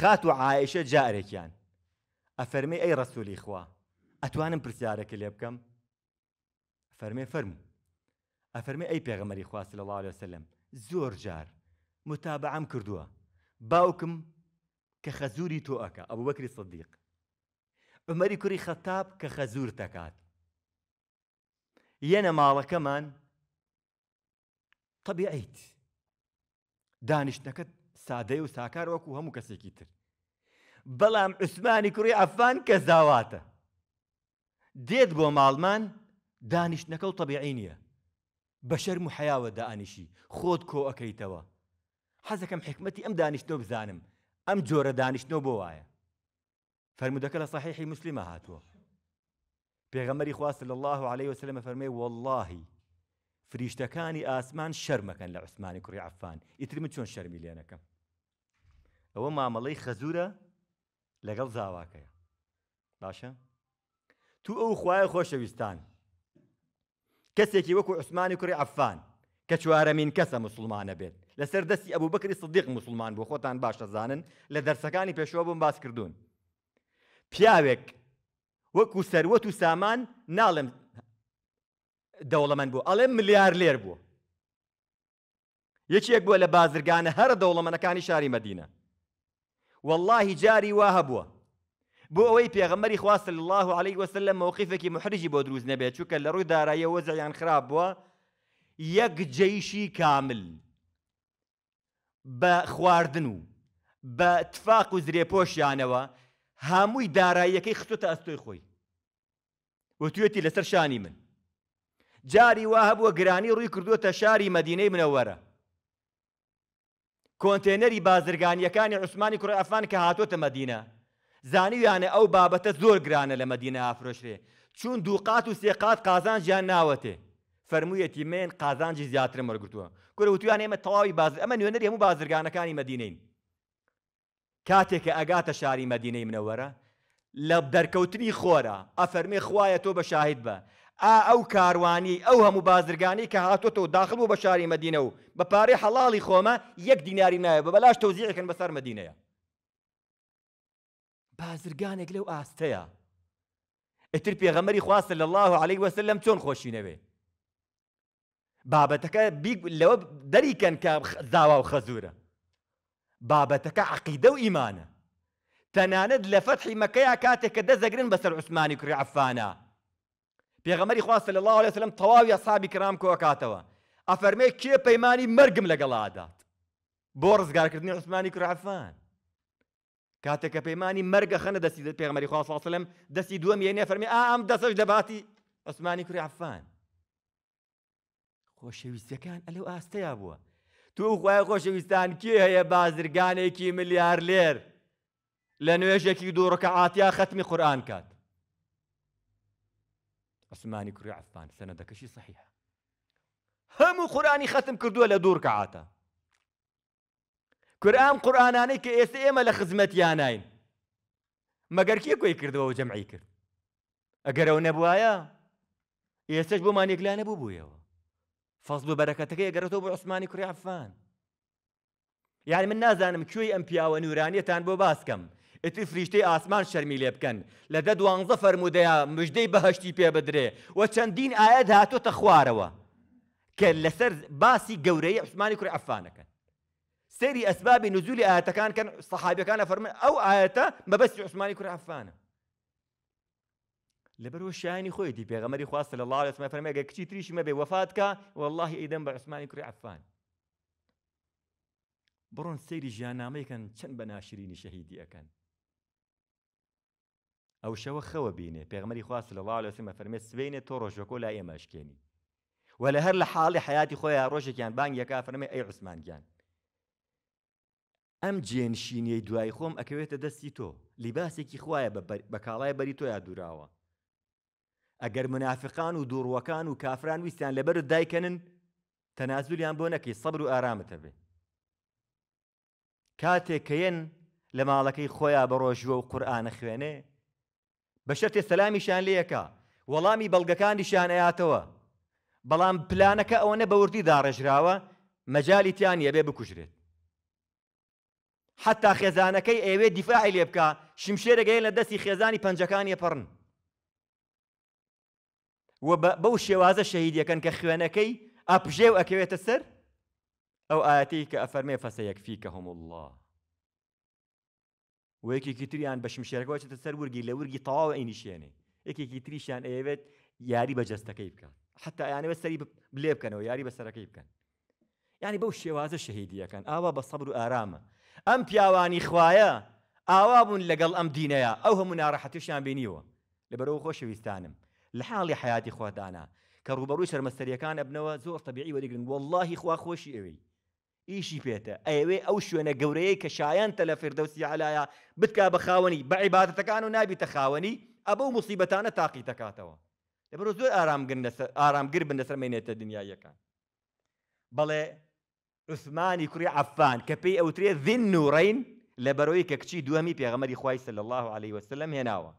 خاتو عائشة يعني أفرمي أي رسول إخوة أتوانم برسيارك اللي بكم أفرمي فرمو أفرمي أي بيغمري إخوة صلى الله وسلم زور جار متابعة مكردوها باوكم كخزوري خەزوری أبو بكر الصديق وەکری صدیق عمەری کوری خەتاب کە خەزور دەکات یەنە ماڵەکەمان طبیعیت سادەی و ساکار وەکو هەموو کەسێکی تر بەڵام عوسمانی کوڕی ئەفان کە زاواتە دێت بۆ ماڵمان دانیشتنەکە و تەبیعی نییە بەشەر محیاوە دانیشی خۆت کۆ ئەەکەیتەوە حەزەکەم حکمەتی ئەم دانیشتەوە بزانم ئەم جۆرە دانیشتنەوە بۆ وایە فەرمودەکە لە سەحیحی مسلمە هاتووە پێغەمەری خواست لە الله عليه وسلمە فەرمێ واللهی فریشتەکانی ئاسمان شەرمەکەن لە عوسمانی کوڕی عفان ئیتر من چۆن شەرمی لێنەکەم ئەوە مامەڵەی خەزورە لەگەڵ زاواکەیە باشە تو ئەو خوایە خۆشەویستان کەسێکی وەکو عوسمانی کوڕی عفان کە چوارەمین کەسە مسلمانە بێت لەسەر دەستی ئەبوو بکری سدیق مسلمان بوو خۆتان باشە زانن لە دەرسەکانی پێشەوە بم باس کردوون پیاوێک وەکو سەروەت و سامان ناڵم دەوڵەمەند بوو ئەڵێ ملیار لێر بوو یەکێک بووە لە بازرگانە هەر دەوڵەمەنەکانی شاری مەدینە والله جاری وا هەبووە بۆ ئەوەی پێغەمەری خواست الله عليه وسلم مووقیفێکی محرجی بۆ دروست نەبێت چووکە لە ڕووی دارایی وەزیان خراپ بووە یەک جەیشی کامل بە خواردن و بە تفاق و زرێپۆشیانەوە هەمووی داراییەکەی خستۆتە ئەستۆی خۆی وتوێتی لەسەر شانی من جاری وا هەبووە گرانی ڕووی کردووە شاری مەدینەی منەوەرە کۆنتێنەری بازرگانیەکانی عوسمانی کوڕی ئەفان کە هاتوۆتە مەدینە زانیویانە ئەو بابەتە زۆر گرانە لە مەدینە ئافرۆشرێ چون دووقات و سێقات قازان ژیان ناوەتێ فەرموویەتی مێن قازانجی زیاتر مەرگتووە کورە وتویان ئێمە تەواوی باز ئەمە نوێنەری هەموو بازرگانەکانی مەدینەین کاتێککە ئەگاتە شاری مەدینەی منەوەرە لە دەرکەوتنی خۆرە ئەفەرمێ خوایە تۆ بە شاهید بە ئەو کاروانی ئەو هەموو بازرگانی کە هاتۆتەوە داخل بوو بە شاری مدینە و بە پارەی حەڵاڵی خۆمە یەک دیناری نایە بە بەلاش تەوزیعەکەن بەسەر مدینەیە بازرگانێک لەو ئاستەیە ئتر پێغەمەری خواستە لە الله عليه وسلم چۆن خۆشینەوێ بابەتەکە لەوە دەریکەن کە داوا و خەزورە بابەتەکە عقیدە و ئیمانە تەنانەت لە فەتحی مەکەیا کاتێک کە دەزەگرن بەسەر عوسمانی کوڕی عفانە پێغەمەری خواستە لە الله لەسلم تەواوی ئەسابی کرام کۆکاتەوە ئەفەرمێ کێ پەیمانی مەرگم لەگەڵادات بۆ ڕزگارکردنی عوسمانی کوعفان کاتێککە پەیمانی مەرگە خەنە دەستی پێغمەری خواسەڵم دەستی دووەم یێنێ فەرمی ئام دەسەش دەباتی عوسمانی کوعفان خۆشەویستەکان ئەلەو ئاستەیە بووە تو خخوای خۆشەویستان کێ هەیە بازرگانێکی ملیار لێر لە نوێژێکی دووڕکە ئااتیا خەتمی قورآان کات عثماني كري عفان سندك شي صحيح همو قراني ختم كردو لا دور كعاتا قران قران اني كي اس ام على خدمت يا ما غير كي كوي كردو وجمعي كر اگر اون ابوايا يسج بو ماني كلا نبو بويا فصلوا بركاتك اگر تو بو عثماني كري عفان يعني من نازان مكوي ام بي ونوراني تان بو باسكم ئەتی فریشتەی ئاسمان شەرمی لێ بکەن لە دە دوانزە فەرمودەیە مژدەی بەهشتی پێ بدرێ و چەندین ئاەت هاتۆتە خوارەوە کە لەسەر باسی گەورەی عوسمانی کوڕی ئەفانەکەن سەری ئەسبابی نزولی ئاەتەکان کەن سەحابەکانە فەرمن ئەو ئاەتە بەبستی عوسمانی کوڕ ئەفانە لەبەرەوە شایانی خۆی دی پێغەمەری خواست لە الله لەسمە فەرمەگە کچی تریشی مەبێ وفاتکە واللهی ئیدەم بە عوسمانی کوڕی ئەفان بڕۆن سەیری ژیانامەیەکەن چەند بە ناشرینی شەهیدیەکەن ئەو شەوە خەوە بینێ پێغمەری خواست لە لاڵ لەسمە فەرمێت سوێنێ تۆ ڕۆژەکۆ لا ئێمەشکێنی وە لە هەر لە حاڵی حیاتی خۆیان ڕۆژێکیان بانگیەکە فەرمێ ئەی عوسمانگیان ئەم جێنشینیەی دوای خۆم ئەکەوێتە دەستی تۆ لیباسێکی خویە بە کاڵای بەری تۆیا دوراوە ئەگەر منافقان و دوڕوەکان و کافران ویستیان لەبەر دایکەنن تەنازولیان بۆ نەکەی سەبر و ئارامتە بێ کاتێک کەێن لە ماڵەکەی خۆیان بە ڕۆژوە و قورآانە خوێنێ بە شەرێ سەلامیشان لەکە وەڵامی بەڵگەکانیشان ئەیاتەوە بەڵام پلانەکە ئەوەنە بەوردی داڕێژراوە مەجای تیان یەبێ بکوژرێت حتا خێزانەکەی ئێوێ دیفاعی لێ بکە شمشێرەگەی لە دەستی خێزانی پەنجەکان یەپڕن و بەو شێوازە شەهیدەکەن کە خوێنەکەی ئەپژێو ئەکەوێتە سەر ئەو ئاەتی کە ئەفەرمێ فەسە یەکفی کە هەم الله و یەکێکی تریان بە شمشێرەکە چێتە سەر ورگی لە ورگی تەواو ئەینیشێنێ یەکێکی تریشیان ئەیەوێت یاری بە جەستەکەی بکات حتا یانەوێت سەری بلێ بکەنەوە یاری بە سەرەکەی بکەن ینی بەو شێوازە شەهیدیەکەن ئاوا بە سەبر و ئارامە ئەم پیاوانی خوایە ئاوا بوون لەگەڵ ئەم دینەیە ئەو هەموو ناڕەحەتیشیان بینیوە لەبەرەوە خۆشەویستانم لە حاڵی حیاتی خوادانا کە ڕوبەڕووی شەرمەستریەکان ئەبنەوە زۆر تەبیعی وەریگرن واللهی خوا خۆشی ئەوەی ئیشی پێێتە ئەوێ ئەو شوێنە گەورەیە کە شایان تە لە فردەوسی علایە بتکا بە خاوەنی بە عیباتەکان و نابیتە خاوەنی ئەبە مسیبەتانە تاقی دەکاتەوە دەبرۆ زۆر ئارامگر بن لەسەر مێنێتە دنیایەکان بەڵێ عثمانی کوڕی عفان کە پێی ئەوترێ ذن و ڕین لە بەرەوەی کە کچی دووەمی پێغەمەری خوای سل الله عليه وسلم هێناوە.